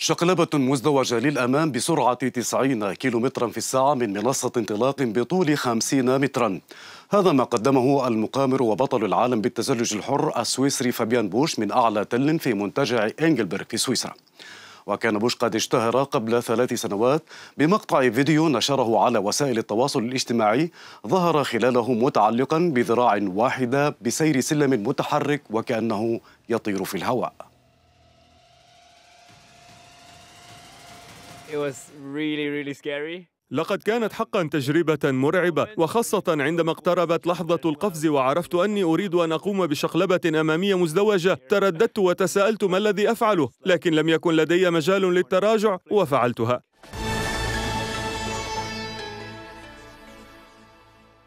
شقلبة مزدوجة للأمام بسرعة 90 كيلومترا في الساعة من منصة انطلاق بطول 50 مترا هذا ما قدمه المقامر وبطل العالم بالتزلج الحر السويسري فابيان بوش من أعلى تل في منتجع إنجلبرغ في سويسرا وكان بوش قد اشتهر قبل ثلاث سنوات بمقطع فيديو نشره على وسائل التواصل الاجتماعي ظهر خلاله متعلقا بذراع واحدة بسير سلم متحرك وكأنه يطير في الهواء لقد كانت حقا تجربة مرعبة وخاصة عندما اقتربت لحظة القفز وعرفت أني أريد أن أقوم بشقلبة أمامية مزدوجة ترددت وتساءلت ما الذي أفعله لكن لم يكن لدي مجال للتراجع وفعلتها